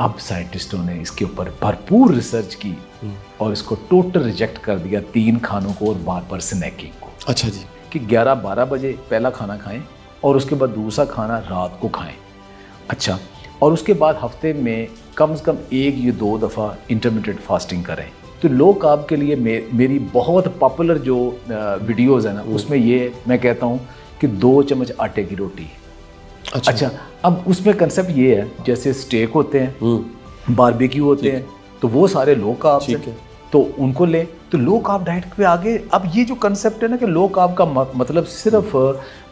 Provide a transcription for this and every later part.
अब साइंटिस्टों ने इसके ऊपर भरपूर रिसर्च की हम्म। और इसको टोटल रिजेक्ट कर दिया तीन खानों को और बार बार स्नैकिंग को अच्छा जी कि 11-12 बजे पहला खाना खाएं और उसके बाद दूसरा खाना रात को खाएं अच्छा और उसके बाद हफ्ते में कम से कम एक या दो दफ़ा इंटरमीडिएट फास्टिंग करें तो लो काब के लिए मे, मेरी बहुत पॉपुलर जो वीडियोज़ है ना हम्म। उसमें ये मैं कहता हूँ कि दो चम्मच आटे की रोटी अच्छा, अच्छा अब उसमें कंसेप्ट ये है जैसे स्टेक होते हैं बारबेक्यू हम्म। होते हैं तो वो सारे लो कार्ब्स तो उनको ले तो लो काप डाइट पे आगे अब ये जो कंसेप्ट है ना कि लो काप का मतलब सिर्फ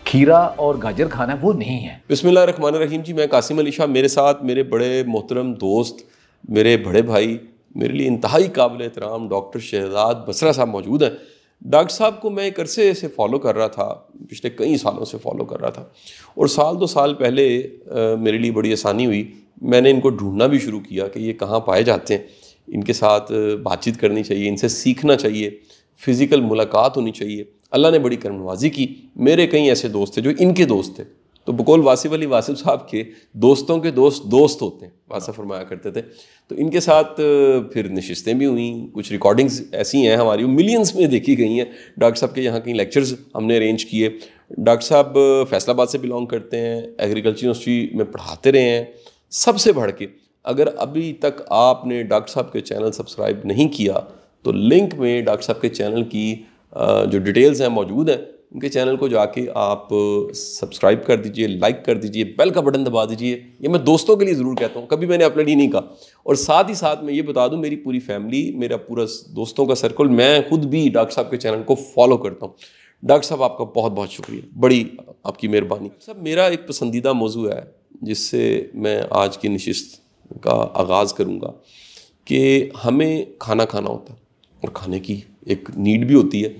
खीरा और गाजर खाना वो नहीं है बिस्मिल रखमान रहीम जी मैं कासिम अली शाह मेरे साथ मेरे बड़े मोहतरम दोस्त मेरे बड़े भाई मेरे लिए इंतहाई काबिल एहतराम डॉक्टर शहजाद बसरा साहब मौजूद हैं डॉक्टर साहब को मैं एक अरसे से फॉलो कर रहा था पिछले कई सालों से फॉलो कर रहा था और साल दो साल पहले आ, मेरे लिए बड़ी आसानी हुई मैंने इनको ढूंढना भी शुरू किया कि ये कहाँ पाए जाते हैं इनके साथ बातचीत करनी चाहिए इनसे सीखना चाहिए फ़िज़िकल मुलाकात होनी चाहिए अल्लाह ने बड़ी करमनवाजी की मेरे कई ऐसे दोस्त थे जो इनके दोस्त थे तो बकोल वासिफ अली वासिफ साहब के दोस्तों के दोस्त दोस्त होते हैं वासा हाँ। फरमाया करते थे तो इनके साथ फिर नशस्तें भी हुई कुछ रिकॉर्डिंग्स ऐसी हैं हमारी मिलियंस में देखी गई हैं डॉक्टर साहब के यहाँ कहीं लेक्चर्स हमने अरेंज किए डॉक्टर साहब फैसलाबाद से बिलोंग करते हैं एग्रीकल्चर यूनिवर्सिटी में पढ़ाते रहे हैं सबसे बढ़ के अगर अभी तक आपने डॉक्टर साहब के चैनल सब्सक्राइब नहीं किया तो लिंक में डॉक्टर साहब के चैनल की जो डिटेल्स हैं मौजूद हैं उनके चैनल को जाके आप सब्सक्राइब कर दीजिए लाइक कर दीजिए बेल का बटन दबा दीजिए ये मैं दोस्तों के लिए ज़रूर कहता हूँ कभी मैंने अपने लिए नहीं कहा और साथ ही साथ मैं ये बता दूँ मेरी पूरी फैमिली मेरा पूरा दोस्तों का सर्कल मैं खुद भी डॉक्टर साहब के चैनल को फॉलो करता हूँ डॉक्टर साहब आपका बहुत बहुत शुक्रिया बड़ी आपकी मेहरबानी सर मेरा एक पसंदीदा मौजू है जिससे मैं आज की नशस्त का आगाज़ करूँगा कि हमें खाना खाना होता है और खाने की एक नीड भी होती है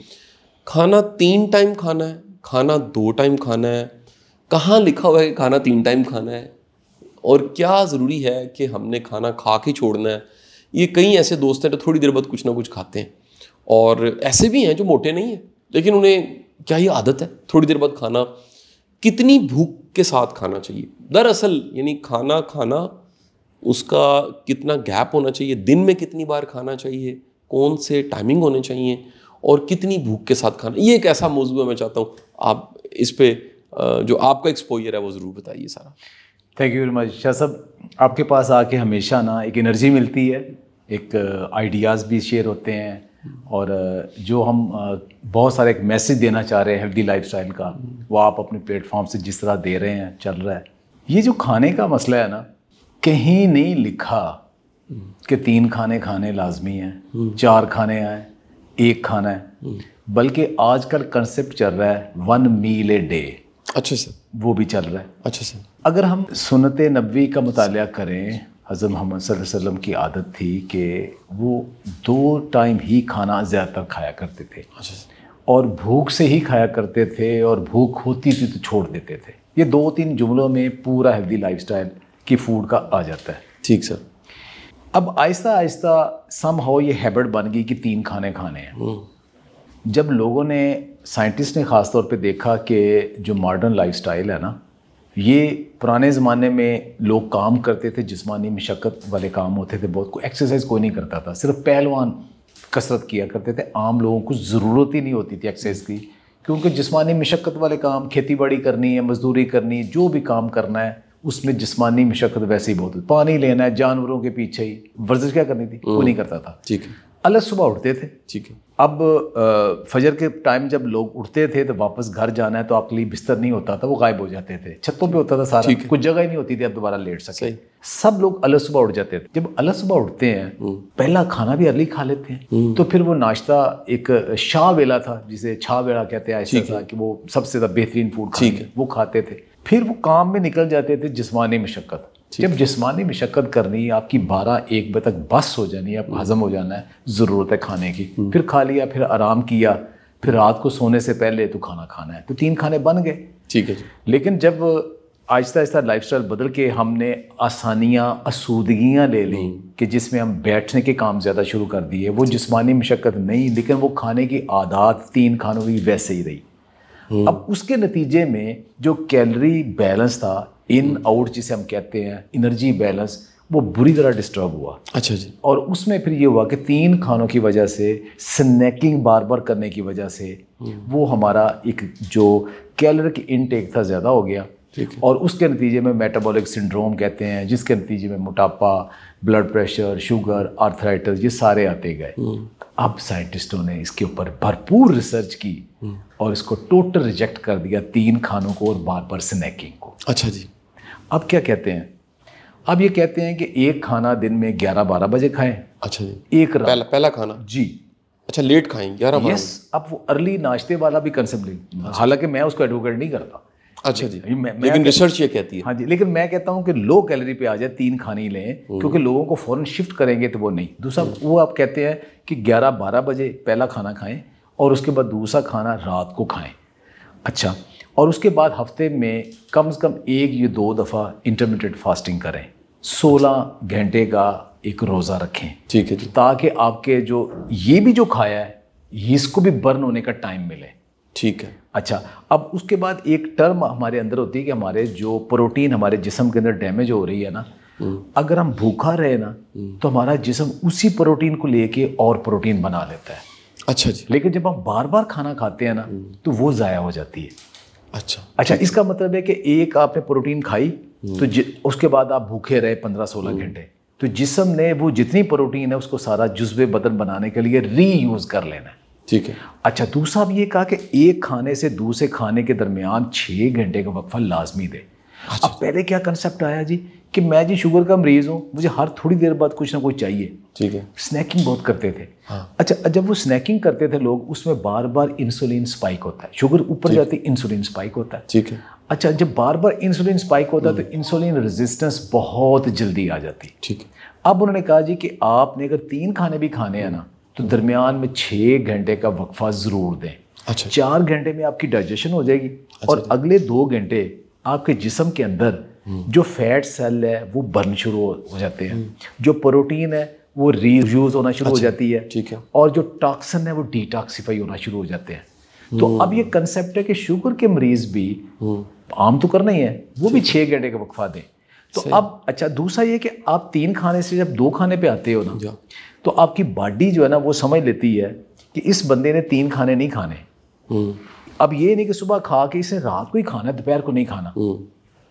खाना तीन टाइम खाना है खाना दो टाइम खाना है कहाँ लिखा हुआ है कि खाना तीन टाइम खाना है और क्या ज़रूरी है कि हमने खाना खा के छोड़ना है ये कई ऐसे दोस्त हैं जो तो थोड़ी देर बाद कुछ ना कुछ खाते हैं और ऐसे भी हैं जो मोटे नहीं हैं लेकिन उन्हें क्या ये आदत है थोड़ी देर बाद खाना कितनी भूख के साथ खाना चाहिए दरअसल यानी खाना खाना उसका कितना गैप होना चाहिए दिन में कितनी बार खाना चाहिए कौन से टाइमिंग होने चाहिए और कितनी भूख के साथ खाना ये एक ऐसा मौजू है मैं चाहता हूँ आप इस पर जो आपका एक्सपोजर है वो ज़रूर बताइए सारा thank you very much Shah साहब आपके पास आके हमेशा ना एक एनर्जी मिलती है एक आइडियाज़ भी शेयर होते हैं और जो हम बहुत सारे एक मैसेज देना चाह रहे हैं हेल्दी लाइफस्टाइल का वो आप अपने प्लेटफॉर्म से जिस तरह दे रहे हैं चल रहा है ये जो खाने का मसला है ना कहीं नहीं लिखा कि तीन खाने खाने लाजमी हैं हम्म। चार खाने आए एक खाना है हम्म। बल्कि आजकल कंसेप्ट चल रहा है वन मील ए डे अच्छा सर वो भी चल रहा है अच्छा सर अगर हम सुनत नबी का मुताल करें हज़र मोहम्मद वसल्लम की आदत थी कि वो दो टाइम ही खाना ज़्यादातर खाया करते थे अच्छा और भूख से ही खाया करते थे और भूख होती थी तो छोड़ देते थे ये दो तीन जुमलों में पूरा हेल्दी लाइफस्टाइल की फूड का आ जाता है ठीक सर अब आहिस्ता आहिस्ता सम हाउ ये हैबिट बन गई कि तीन खाने खाने हैं हम्म। जब लोगों ने साइंटिस्ट ने ख़ास तौर पे देखा कि जो मॉडर्न लाइफस्टाइल है ना ये पुराने ज़माने में लोग काम करते थे जिसमानी मशक्क़त वाले काम होते थे बहुत कोई एक्सरसाइज कोई नहीं करता था सिर्फ पहलवान कसरत किया करते थे आम लोगों को ज़रूरत ही नहीं होती थी एक्सरसाइज की क्योंकि जिसमानी मशक्क़त वाले काम खेती बाड़ी करनी है मज़दूरी करनी है जो भी काम करना है उसमें जिसमानी मशक्क़त वैसे ही बहुत पानी लेना है जानवरों के पीछे ही वर्जिश क्या करनी थी वो नहीं हम्म। करता था ठीक है अलग सुबह उठते थे ठीक है अब आ, फजर के टाइम जब लोग उठते थे तो वापस घर जाना है तो आपके लिए बिस्तर नहीं होता था वो गायब हो जाते थे छतों पे होता था सारा कुछ जगह ही नहीं होती थी आप दोबारा लेट सके सब लोग अलग सुबह उठ जाते थे जब अलग सुबह उठते हैं हम्म। पहला खाना भी अर्ली खा लेते हैं हम्म। तो फिर वो नाश्ता एक शाह वेला था जिसे छा वेला कहते हैं ऐसा था कि वो सबसे ज़्यादा बेहतरीन फूड ठीक है वो खाते थे फिर वो काम में निकल जाते थे जिसमानी मशक्क़त जब जिसमानी मशक्क़त करनी आपकी बारह एक बजे तक बस हो जानी है हम्म। हज़म हो जाना है ज़रूरत है खाने की हम्म। फिर खा लिया फिर आराम किया फिर रात को सोने से पहले तो खाना खाना है तो तीन खाने बन गए ठीक है लेकिन जब आहिस्ता आहिस्ता लाइफ बदल के हमने आसानियाँ आसूदगियाँ ले ली हम्म। कि जिसमें हम बैठने के काम ज़्यादा शुरू कर दिए वो जिसमानी मशक्क़त नहीं लेकिन वो खाने की आदात तीन खानों की वैसे ही रही हम्म। अब उसके नतीजे में जो कैलरी बैलेंस था इन आउट जिसे हम कहते हैं इनर्जी बैलेंस वो बुरी तरह डिस्टर्ब हुआ अच्छा जी और उसमें फिर ये हुआ कि तीन खानों की वजह से स्नैकिंग बार बार करने की वजह से हम्म। वो हमारा एक जो की इनटेक था ज़्यादा हो गया और उसके नतीजे में मेटाबॉलिक सिंड्रोम कहते हैं जिसके नतीजे में मोटापा ब्लड प्रेशर शुगर आर्थराइटिस ये सारे आते गए हम्म। अब साइंटिस्टों ने इसके ऊपर भरपूर रिसर्च की हम्म। और इसको टोटल रिजेक्ट कर दिया तीन खानों को और बार बार स्नैकिंग को अच्छा जी अब क्या कहते हैं अब ये कहते हैं कि एक खाना दिन में ग्यारह बारह बजे खाएं अच्छा जी एक रात पहला, पहला खाना जी अच्छा लेट खाएं ग्यारह यस अब वो अर्ली नाश्ते वाला भी कंसेप्ट लें अच्छा। हालांकि मैं उसको एडवोकेट नहीं करता अच्छा जी मैं, मैं लेकिन रिसर्च ये कहती है हाँ जी लेकिन मैं कहता हूँ कि लो कैलोरी पे आ जाए तीन खानी लें हम्म। क्योंकि लोगों को फ़ौरन शिफ्ट करेंगे तो वो नहीं दूसरा हम्म। वो आप कहते हैं कि ग्यारह बारह बजे पहला खाना खाएँ और उसके बाद दूसरा खाना रात को खाएँ अच्छा और उसके बाद हफ्ते में कम से कम एक या दो दफ़ा इंटरमीडिएट फास्टिंग करें सोलह घंटे का एक रोज़ा रखें ठीक है ताकि आपके जो ये भी जो खाया है इसको भी बर्न होने का टाइम मिले ठीक है अच्छा अब उसके बाद एक टर्म हमारे अंदर होती है कि हमारे जो प्रोटीन हमारे जिसम के अंदर डैमेज हो रही है ना हम्म। अगर हम भूखा रहे ना हम्म। तो हमारा जिसम उसी प्रोटीन को लेके और प्रोटीन बना लेता है अच्छा जी लेकिन जब हम बार बार खाना खाते हैं ना हम्म। तो वो ज़ाया हो जाती है अच्छा अच्छा इसका मतलब है कि एक आपने प्रोटीन खाई तो उसके बाद आप भूखे रहे पंद्रह सोलह घंटे तो जिसम ने वो जितनी प्रोटीन है उसको सारा जुज्बे बदन बनाने के लिए रीयूज़ कर लेना है ठीक है अच्छा दूसरा अब ये कहा कि एक खाने से दूसरे खाने के दरमियान छः घंटे का वक्फा लाजमी दे अच्छा। अब अच्छा। पहले क्या कंसेप्ट आया जी कि मैं जी शुगर का मरीज़ हूँ मुझे हर थोड़ी देर बाद कुछ ना कुछ चाहिए ठीक है स्नैकिंग बहुत करते थे हाँ। अच्छा जब वो स्नैकिंग करते थे लोग उसमें बार बार इंसुलिन स्पाइक होता है शुगर ऊपर जाती है इंसुलिन स्पाइक होता है ठीक है अच्छा जब बार बार इंसुलिन स्पाइक होता है तो इंसुलिन हम्म। रेजिस्टेंस बहुत जल्दी आ जाती है ठीक है अब उन्होंने कहा जी कि आपने अगर तीन खाने भी खाने हैं ना तो दरमियान में छः घंटे का वक्फा ज़रूर दें अच्छा चार घंटे में आपकी डाइजेशन हो जाएगी अच्छा, और अगले दो घंटे आपके जिसम के अंदर हम्म। जो फैट सेल है वो बर्न शुरू हो जाते हैं हम्म। जो प्रोटीन है वो रीयूज होना शुरू अच्छा, हो जाती है ठीक है और जो टॉक्सन है वो डिटॉक्सीफाई होना शुरू हो जाते हैं तो हम्म। अब ये कंसेप्ट है कि शुगर के मरीज भी आम तो करना ही है वो भी छः घंटे का वक्फा दें तो अब अच्छा दूसरा ये कि आप तीन खाने से जब दो खाने पे आते हो ना तो आपकी बॉडी जो है ना वो समझ लेती है कि इस बंदे ने तीन खाने नहीं खाने हम्म। अब ये नहीं कि सुबह खा के इसे रात को ही खाना दोपहर को नहीं खाना हम्म।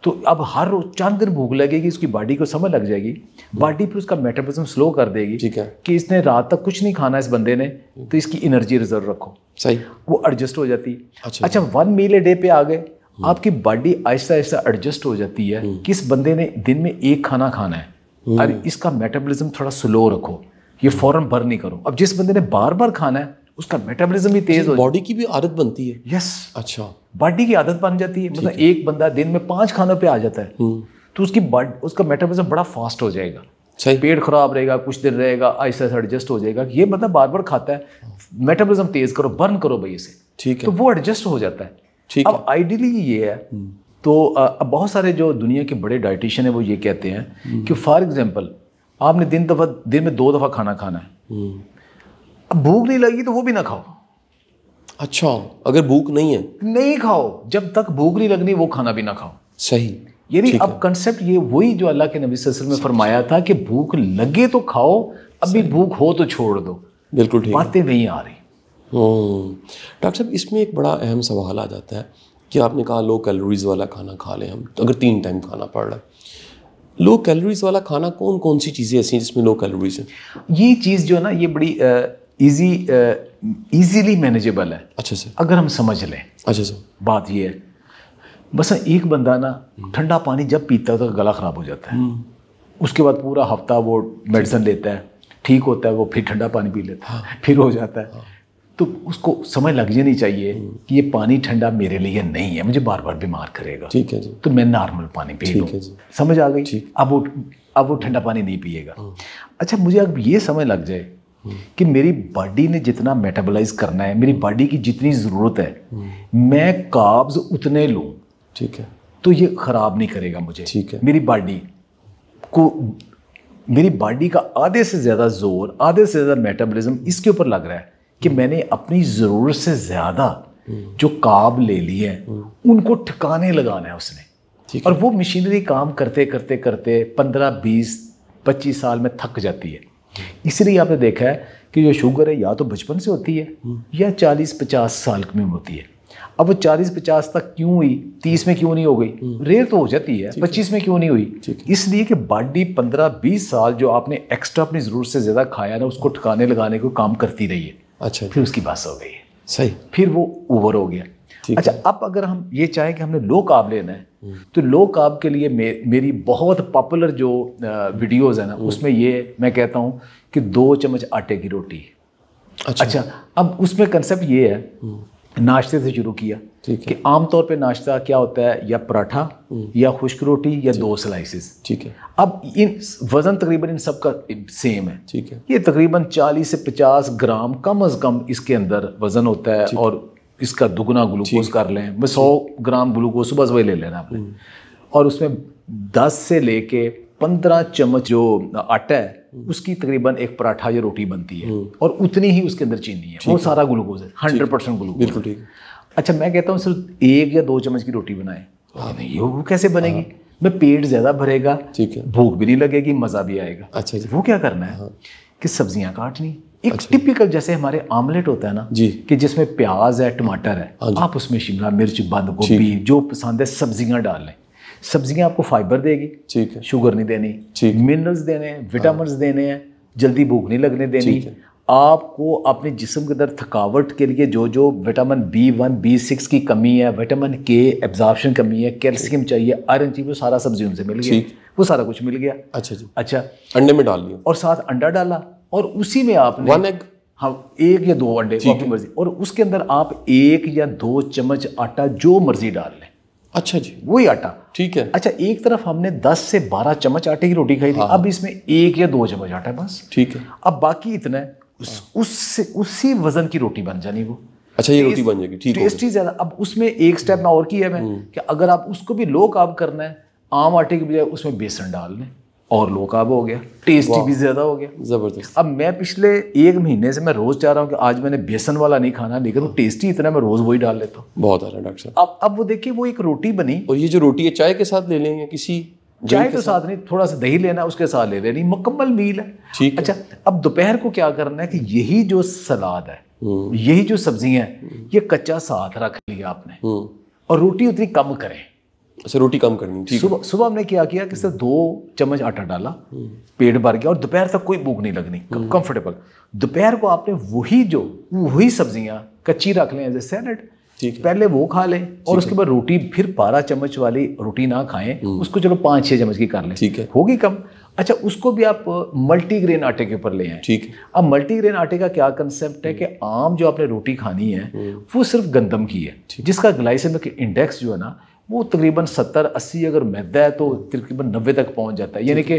तो अब हर रोज चंद दिन भूख लगेगी उसकी बॉडी को समझ लग जाएगी बॉडी फिर उसका मेटाबॉलिज्म स्लो कर देगी ठीक है कि इसने रात तक कुछ नहीं खाना इस बंदे ने तो इसकी एनर्जी रिजर्व रखो सही वो अच्छा। अच्छा, एडजस्ट हम्म। हो जाती है अच्छा, वन मील ए डे पे आ गए आपकी बॉडी आहिस्ता आहिस्ता एडजस्ट हो जाती है कि इस बंदे ने दिन में एक खाना खाना है अरे इसका मेटाबॉलिज्म थोड़ा स्लो रखो ये फ़ौरन बर्न नहीं करो अब जिस बंदे ने बार बार खाना है उसका मेटाबॉलिज्म भी तेज हो बॉडी की भी आदत बनती है यस अच्छा बॉडी की आदत बन जाती है मतलब एक बंदा दिन में पांच खानों पे आ जाता है हम्म। तो उसकी उसका मेटाबॉलिज्म बड़ा फास्ट हो जाएगा सही पेट खराब रहेगा कुछ देर रहेगा ऐसा ऐसा एडजस्ट हो जाएगा ये बंदा बार बार खाता है मेटाबॉलिज्म तेज करो बर्न करो भाई इसे ठीक है तो वो एडजस्ट हो जाता है ठीक अब आइडियली ये है हम्म। तो बहुत सारे जो दुनिया के बड़े डाइटिशियन है वो ये कहते हैं हम्म। कि फॉर एग्जाम्पल आपने दिन दफ़ा दिन में दो दफ़ा खाना खाना है अब भूख नहीं लगी तो वो भी ना खाओ अच्छा अगर भूख नहीं है नहीं खाओ जब तक भूख नहीं लगनी वो खाना भी ना खाओ सही नहीं अब कंसेप्ट ये वही जो अल्लाह के नबी वसल्लम ने फरमाया था कि भूख लगे तो खाओ अभी भूख हो तो छोड़ दो बिल्कुल ठीक बातें नहीं आ रही हम्म। डॉक्टर साहब इसमें एक बड़ा अहम सवाल आ जाता है कि आपने कहा लो कैलोरीज़ वाला खाना खा लें हम तो अगर तीन टाइम खाना पड़ रहा है लो कैलोरीज वाला खाना कौन कौन सी चीज़ें ऐसी जिसमें लो कैलोरीज हैं ये चीज़ जो है ना ये बड़ी ईजी ईजीली मैनेजेबल है अच्छा सर अगर हम समझ लें अच्छा सर बात ये है बस एक बंदा ना ठंडा पानी जब पीता है तो गला ख़राब हो जाता है हम्म। उसके बाद पूरा हफ्ता वो मेडिसिन लेता है ठीक होता है वो फिर ठंडा पानी पी लेता है हाँ। फिर हो जाता है हाँ। तो उसको समय लग जानी चाहिए हम्म। कि ये पानी ठंडा मेरे लिए नहीं है मुझे बार बार बीमार करेगा ठीक है जी तो मैं नॉर्मल पानी पी लूँ समझ आ गई अब वो अब वो ठंडा पानी नहीं पिएगा हम्म। अच्छा मुझे अब ये समय लग जाए हम्म। कि मेरी बॉडी ने जितना मेटाबोलाइज करना है मेरी बॉडी की जितनी ज़रूरत है मैं काब्ज उतने लूँ ठीक है तो ये ख़राब नहीं करेगा मुझे ठीक है मेरी बॉडी को मेरी बॉडी का आधे से ज़्यादा जोर आधे से ज़्यादा मेटाबॉलिज्म इसके ऊपर लग रहा है कि मैंने अपनी ज़रूरत से ज़्यादा जो काब ले लिए हैं उनको ठिकाने लगाना है उसने और वो मशीनरी काम करते करते करते पंद्रह बीस पच्चीस साल में थक जाती है इसलिए आपने देखा है कि जो शुगर है या तो बचपन से होती है या चालीस पचास साल में होती है अब वो चालीस पचास तक क्यों हुई तीस में क्यों नहीं हो गई रेयर तो हो जाती है पच्चीस में क्यों नहीं हुई इसलिए कि बॉडी पंद्रह बीस साल जो आपने एक्स्ट्रा अपनी ज़रूरत से ज़्यादा खाया ना उसको ठिकाने लगाने को काम करती रही है अच्छा फिर उसकी बस हो गई सही फिर वो ओवर हो गया अच्छा अब अगर हम ये चाहें कि हमने लो काब लेना है तो लो काब के लिए मे, मेरी बहुत पॉपुलर जो वीडियोस है ना हम्म। उसमें ये मैं कहता हूँ कि दो चम्मच आटे की रोटी अच्छा, अच्छा अब उसमें कंसेप्ट ये है हम्म। नाश्ते से शुरू किया ठीक कि आमतौर पे नाश्ता क्या होता है या पराठा हम्म। या खुश्क रोटी या दो स्लाइसेस ठीक है अब इन वज़न तकरीबन इन सब का सेम है ठीक है ये तकरीबन 40 से 50 ग्राम कम अज़ कम इसके अंदर वज़न होता है और इसका दुगना ग्लूकोज कर लें मैं सौ ग्राम ग्लूकोज सुबह सुबह ले लेना आपने हम्म। और उसमें दस से लेके पंद्रह चम्मच जो आटा है हम्म। उसकी तकरीबन एक पराठा या रोटी बनती है हम्म। और उतनी ही उसके अंदर चीनी है वो सारा ग्लूकोज है हंड्रेड परसेंट ग्लूकोज बिल्कुल ठीक अच्छा मैं कहता हूँ सिर्फ एक या दो चम्मच की रोटी बनाए नहीं हाँ। वो कैसे बनेगी हाँ। मैं पेट ज़्यादा भरेगा ठीक है भूख भी नहीं लगेगी मज़ा भी आएगा अच्छा जी वो क्या करना है हाँ। कि सब्जियाँ काटनी एक अच्छा। टिपिकल जैसे हमारे आमलेट होता है ना जी कि जिसमें प्याज है टमाटर है आप उसमें शिमला मिर्च बंद गोभी जो पसंद है सब्जियां डाल लें सब्जियां आपको फाइबर देगी ठीक है शुगर नहीं देनी ठीक मिनरल्स देने हैं विटामिन हाँ। देने हैं जल्दी भूख नहीं लगने देनी आपको अपने जिसम के अंदर थकावट के लिए जो जो vitamin B one B six की कमी है विटामिन के एब्जॉर्प्शन कमी है कैल्शियम चाहिए आयरन चाहिए वो सारा सब्जी उनसे मिल गया वो सारा कुछ मिल गया अच्छा जी अच्छा अंडे में डाल लिया और साथ अंडा डाला और उसी में आपने वन एग हाँ एक या दो अंडे आपकी मर्जी और उसके अंदर आप एक या दो चम्मच आटा जो मर्जी डाल लें अच्छा जी वही आटा ठीक है अच्छा एक तरफ हमने 10 से 12 चम्मच आटे की रोटी खाई थी हाँ। अब इसमें एक या दो चम्मच आटा है बस ठीक है अब बाकी इतना है उस हाँ। उससे उसी वजन की रोटी बन जानी वो अच्छा ये तो रोटी बन जाएगी ठीक तो है टेस्टी ज्यादा अब उसमें एक स्टेप हम्म। ना और किया मैं हम्म। कि अगर आप उसको भी लो काब करना है आम आटे के बजाय उसमें बेसन डाल लें और लो कार्ब हो गया टेस्टी भी ज़्यादा हो गया ज़बरदस्त अब मैं पिछले एक महीने से मैं रोज़ चाह रहा हूँ कि आज मैंने बेसन वाला नहीं खाना लेकिन वो हाँ। टेस्टी इतना मैं रोज़ वही डाल लेता हूँ बहुत अच्छा डॉक्टर साहब अब अब वो देखिए वो एक रोटी बनी और ये जो रोटी है चाय के साथ ले लेंगे किसी चाय के तो साथ नहीं थोड़ा सा दही लेना उसके साथ ले लेनी मुकम्मल मील है ठीक अच्छा अब दोपहर को क्या करना है कि यही जो सलाद है हम्म। यही जो सब्जियां हैं हम्म। ये कच्चा साथ रख लिया आपने हम्म। और रोटी उतनी कम करें अच्छा रोटी कम करनी थी सुबह सुबह हमने क्या किया कि सर दो चम्मच आटा डाला हम्म। पेट भर गया और दोपहर तक कोई भूख नहीं लगनी कंफर्टेबल हम्म। दोपहर को आपने वही जो वही सब्जियां कच्ची रख लें एज ए सैलड पहले वो खा लें और उसके बाद रोटी फिर बारह चम्मच वाली रोटी ना खाएं हम्म। उसको चलो पाँच छः चम्मच की कर लें ठीक है होगी कम अच्छा उसको भी आप मल्टीग्रेन आटे के ऊपर ले आए ठीक अब मल्टीग्रेन आटे का क्या कंसेप्ट है कि आम जो आपने रोटी खानी है वो सिर्फ गंदम की है जिसका ग्लाइसेमिक इंडेक्स जो है ना वो तकरीबन सत्तर अस्सी अगर मैदा है तो तकरीबन नब्बे तक पहुंच जाता है यानी कि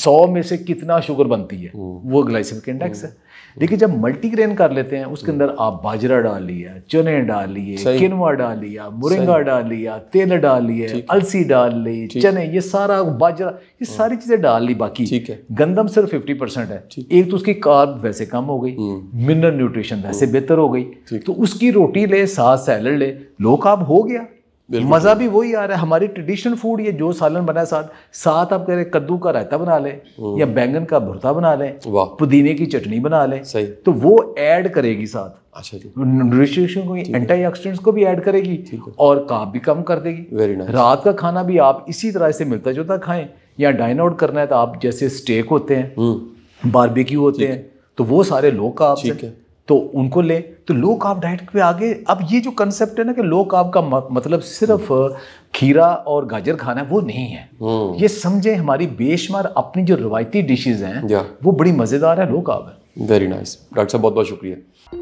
सौ में से कितना शुगर बनती है हम्म। वो ग्लाइसेमिक इंडेक्स है लेकिन जब मल्टीग्रेन कर लेते हैं उसके अंदर आप बाजरा डाल लिया चने डाल लिए किनवा डाल लिया मुरंगा डाल लिया तेल डाल लिए अलसी डाल ली चने ये सारा बाजरा ये हम्म। सारी चीज़ें डाल ली बाकी गंदम सिर्फ फिफ्टी परसेंट है एक तो उसकी कार्ब वैसे कम हो गई मिनरल हम्म। न्यूट्रिशन वैसे बेहतर हो गई तो उसकी रोटी ले साथ सैलड ले लो काब हो गया मज़ा भी वही आ रहा है हमारी ट्रेडिशनल फूड ये जो सालन बना साथ साथ आप कह रहे कद्दू का रायता बना लें हम्म। या बैंगन का भुरता बना लें पुदीने की चटनी बना लें सही तो वो ऐड करेगी साथ अच्छा जी न्यूट्रिशन को एंटी ऑक्सीडेंट्स को भी ऐड करेगी और काप भी कम कर देगी वेरी नाइस रात का खाना भी आप इसी तरह से मिलता जुलता खाएं या डाइन आउट करना है तो आप जैसे स्टेक होते हैं बारबेक्यू हम्म। होते हैं तो वो सारे लोग का है तो उनको ले तो लो कार्ब डाइट पे आगे अब ये जो कंसेप्ट है ना कि लो कार्ब का मतलब सिर्फ खीरा और गाजर खाना है वो नहीं है हम्म। ये समझे हमारी बेशमार अपनी जो रवायती डिशेज हैं वो बड़ी मज़ेदार है लो कार्ब है वेरी नाइस डॉक्टर साहब बहुत बहुत शुक्रिया